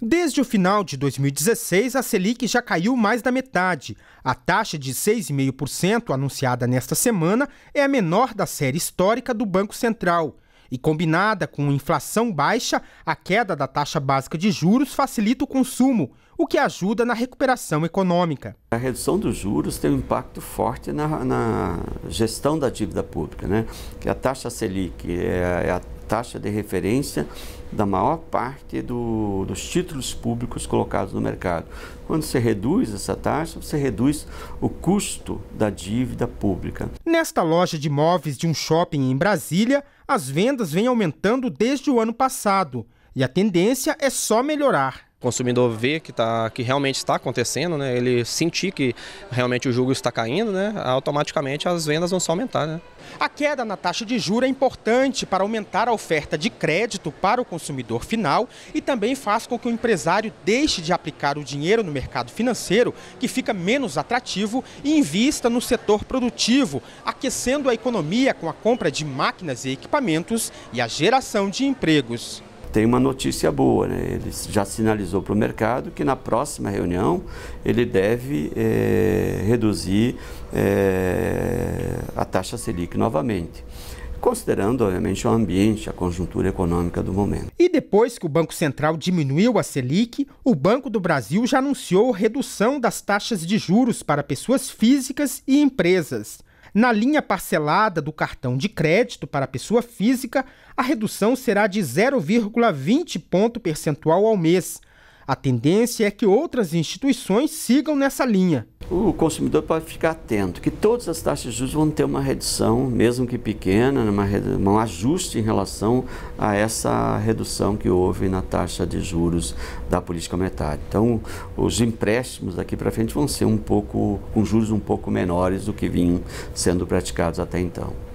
Desde o final de 2016, a Selic já caiu mais da metade. A taxa de 6,5% anunciada nesta semana é a menor da série histórica do Banco Central. E combinada com inflação baixa, a queda da taxa básica de juros facilita o consumo, o que ajuda na recuperação econômica. A redução dos juros tem um impacto forte na, na gestão da dívida pública. Né? A taxa Selic é, é a taxa de referência da maior parte do, dos títulos públicos colocados no mercado. Quando você reduz essa taxa, você reduz o custo da dívida pública. Nesta loja de imóveis de um shopping em Brasília, as vendas vêm aumentando desde o ano passado e a tendência é só melhorar consumidor ver que, tá, que realmente está acontecendo, né? ele sentir que realmente o juro está caindo, né? automaticamente as vendas vão só aumentar. Né? A queda na taxa de juros é importante para aumentar a oferta de crédito para o consumidor final e também faz com que o empresário deixe de aplicar o dinheiro no mercado financeiro, que fica menos atrativo, e invista no setor produtivo, aquecendo a economia com a compra de máquinas e equipamentos e a geração de empregos tem uma notícia boa, né? ele já sinalizou para o mercado que na próxima reunião ele deve é, reduzir é, a taxa Selic novamente. Considerando, obviamente, o ambiente, a conjuntura econômica do momento. E depois que o Banco Central diminuiu a Selic, o Banco do Brasil já anunciou redução das taxas de juros para pessoas físicas e empresas. Na linha parcelada do cartão de crédito para a pessoa física, a redução será de 0,20 ponto percentual ao mês. A tendência é que outras instituições sigam nessa linha o consumidor pode ficar atento que todas as taxas de juros vão ter uma redução, mesmo que pequena, né, uma, um ajuste em relação a essa redução que houve na taxa de juros da política monetária. Então, os empréstimos daqui para frente vão ser um pouco com juros um pouco menores do que vinham sendo praticados até então.